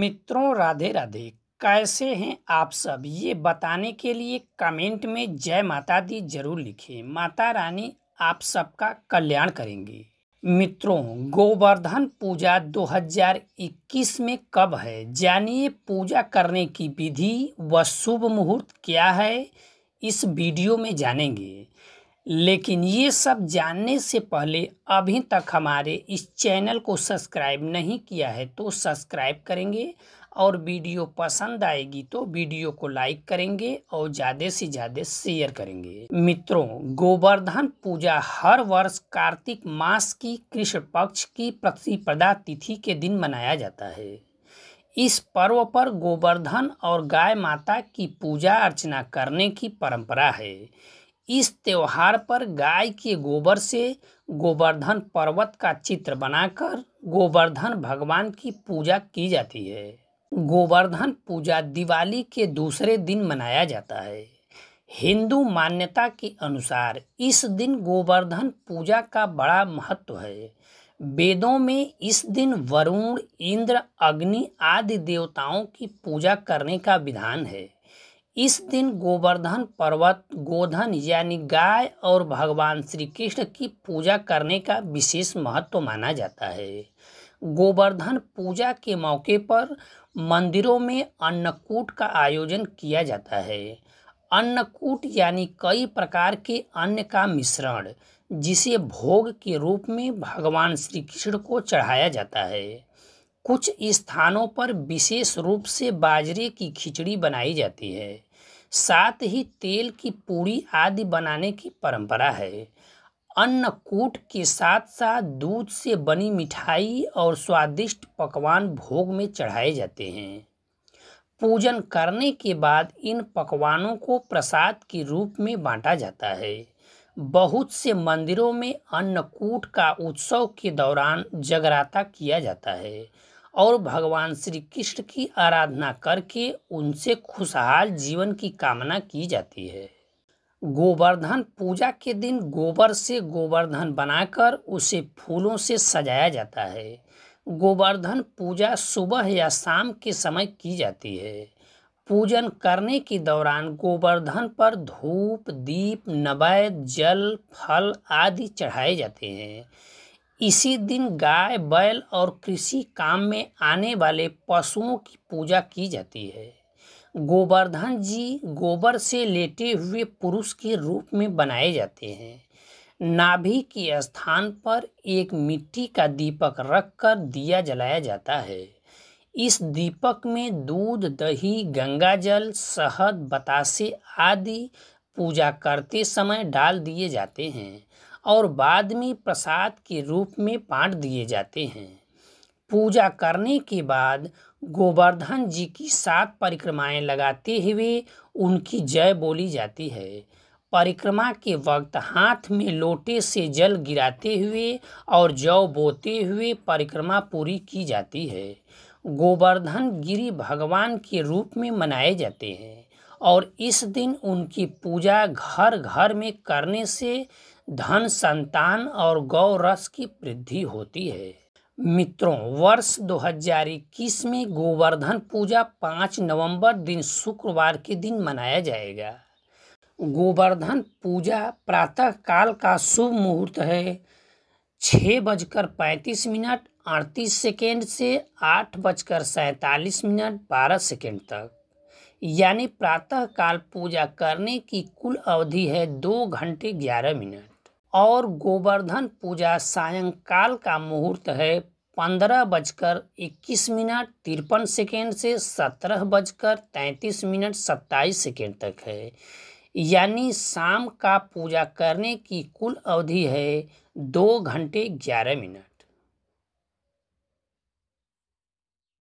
मित्रों राधे राधे कैसे हैं आप सब ये बताने के लिए कमेंट में जय माता दी जरूर लिखें माता रानी आप सबका कल्याण करेंगे मित्रों गोवर्धन पूजा 2021 में कब है जानिए पूजा करने की विधि व शुभ मुहूर्त क्या है इस वीडियो में जानेंगे लेकिन ये सब जानने से पहले अभी तक हमारे इस चैनल को सब्सक्राइब नहीं किया है तो सब्सक्राइब करेंगे और वीडियो पसंद आएगी तो वीडियो को लाइक करेंगे और ज़्यादा से ज़्यादा शेयर करेंगे मित्रों गोवर्धन पूजा हर वर्ष कार्तिक मास की कृष्ण पक्ष की प्रतिपदा तिथि के दिन मनाया जाता है इस पर्व पर गोवर्धन और गाय माता की पूजा अर्चना करने की परंपरा है इस त्यौहार पर गाय के गोबर से गोवर्धन पर्वत का चित्र बनाकर गोवर्धन भगवान की पूजा की जाती है गोवर्धन पूजा दिवाली के दूसरे दिन मनाया जाता है हिंदू मान्यता के अनुसार इस दिन गोवर्धन पूजा का बड़ा महत्व है वेदों में इस दिन वरुण इंद्र अग्नि आदि देवताओं की पूजा करने का विधान है इस दिन गोवर्धन पर्वत गोधन यानी गाय और भगवान श्री कृष्ण की पूजा करने का विशेष महत्व माना जाता है गोवर्धन पूजा के मौके पर मंदिरों में अन्नकूट का आयोजन किया जाता है अन्नकूट यानी कई प्रकार के अन्न का मिश्रण जिसे भोग के रूप में भगवान श्री कृष्ण को चढ़ाया जाता है कुछ स्थानों पर विशेष रूप से बाजरे की खिचड़ी बनाई जाती है साथ ही तेल की पूड़ी आदि बनाने की परंपरा है अन्नकूट के साथ साथ दूध से बनी मिठाई और स्वादिष्ट पकवान भोग में चढ़ाए जाते हैं पूजन करने के बाद इन पकवानों को प्रसाद के रूप में बांटा जाता है बहुत से मंदिरों में अन्नकूट का उत्सव के दौरान जगराता किया जाता है और भगवान श्री कृष्ण की आराधना करके उनसे खुशहाल जीवन की कामना की जाती है गोवर्धन पूजा के दिन गोबर से गोवर्धन बनाकर उसे फूलों से सजाया जाता है गोवर्धन पूजा सुबह या शाम के समय की जाती है पूजन करने के दौरान गोवर्धन पर धूप दीप नवैद जल फल आदि चढ़ाए जाते हैं इसी दिन गाय बैल और कृषि काम में आने वाले पशुओं की पूजा की जाती है गोवर्धन जी गोबर से लेटे हुए पुरुष के रूप में बनाए जाते हैं नाभि के स्थान पर एक मिट्टी का दीपक रखकर दिया जलाया जाता है इस दीपक में दूध दही गंगाजल शहद बतासे आदि पूजा करते समय डाल दिए जाते हैं और बाद में प्रसाद के रूप में बांट दिए जाते हैं पूजा करने के बाद गोवर्धन जी की सात परिक्रमाएं लगाते हुए उनकी जय बोली जाती है परिक्रमा के वक्त हाथ में लोटे से जल गिराते हुए और जौ बोते हुए परिक्रमा पूरी की जाती है गोवर्धन गिरी भगवान के रूप में मनाए जाते हैं और इस दिन उनकी पूजा घर घर में करने से धन संतान और गौ रस की वृद्धि होती है मित्रों वर्ष 2021 में गोवर्धन पूजा 5 नवंबर दिन शुक्रवार के दिन मनाया जाएगा गोवर्धन पूजा प्रातः काल का शुभ मुहूर्त है छः बजकर पैंतीस मिनट अड़तीस सेकेंड से आठ बजकर सैंतालीस मिनट बारह सेकेंड तक यानी प्रातःकाल पूजा करने की कुल अवधि है दो घंटे ग्यारह मिनट और गोवर्धन पूजा सायंकाल का मुहूर्त है पंद्रह बजकर इक्कीस मिनट तिरपन सेकेंड से सत्रह बजकर तैंतीस मिनट सत्ताईस सेकेंड तक है यानी शाम का पूजा करने की कुल अवधि है दो घंटे ग्यारह मिनट